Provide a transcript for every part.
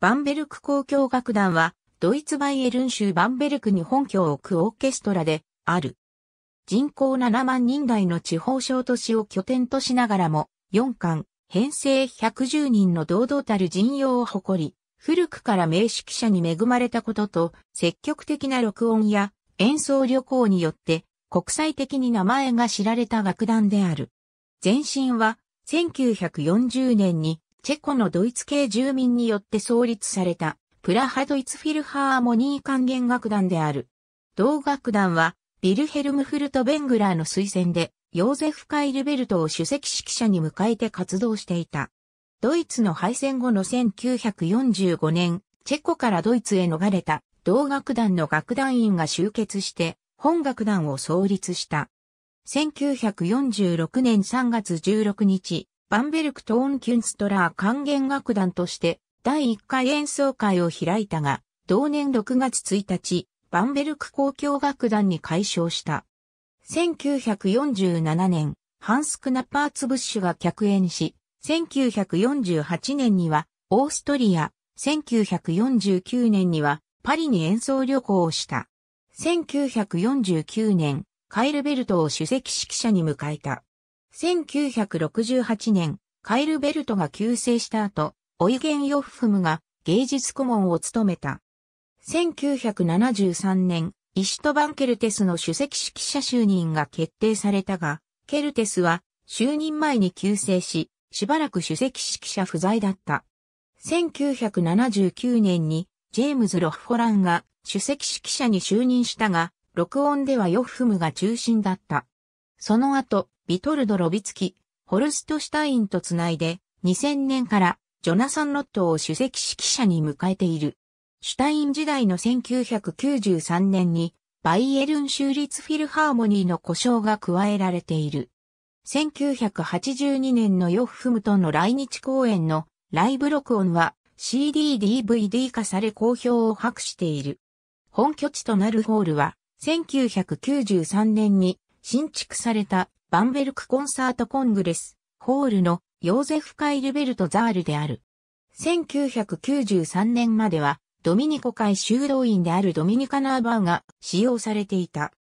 バンベルク交響楽団は、ドイツバイエルン州バンベルクに本拠を置くオーケストラで、ある。人口7万人台の地方小都市を拠点としながらも、4巻、編成110人の堂々たる陣容を誇り、古くから名指揮者に恵まれたことと、積極的な録音や演奏旅行によって、国際的に名前が知られた楽団である。前身は、1940年にチェコのドイツ系住民によって創立された、プラハドイツフィルハーモニー管弦楽団である。同楽団は、ビルヘルムフルト・ベングラーの推薦で、ヨーゼフ・カイルベルトを主席指揮者に迎えて活動していた。ドイツの敗戦後の1945年、チェコからドイツへ逃れた同楽団の楽団員が集結して、本楽団を創立した。1946年3月16日、バンベルクトーンキュンストラー管弦楽団として第1回演奏会を開いたが、同年6月1日、バンベルク公共楽団に改称した。1947年、ハンスク・ナパーツ・ブッシュが客演し、1948年にはオーストリア、1949年にはパリに演奏旅行をした。1949年、カイルベルトを首席指揮者に迎えた。1968年、カイルベルトが急逝した後、オイゲン・ヨッフムが芸術顧問を務めた。1973年、イシュトバン・ケルテスの首席指揮者就任が決定されたが、ケルテスは就任前に急逝し、しばらく首席指揮者不在だった。1979年にジェームズ・ロッフホランが首席指揮者に就任したが、録音ではヨッフムが中心だった。その後、ビトルド・ロビツキ、ホルスト・シュタインとつないで、2000年からジョナサン・ロットを主席指揮者に迎えている。シュタイン時代の1993年に、バイエルン州立フィルハーモニーの故障が加えられている。1982年のヨッフムトンの来日公演のライブ録音は CD-DVD 化され好評を博している。本拠地となるホールは1993年に新築されたバンベルクコンサートコングレス、ホールのヨーゼフ・カイルベルト・ザールである。1993年までは、ドミニコ会修道院であるドミニカナーバウが使用されていた。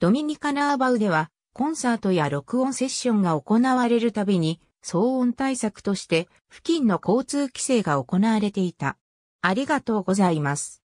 ドミニカナーバウでは、コンサートや録音セッションが行われるたびに、騒音対策として、付近の交通規制が行われていた。ありがとうございます。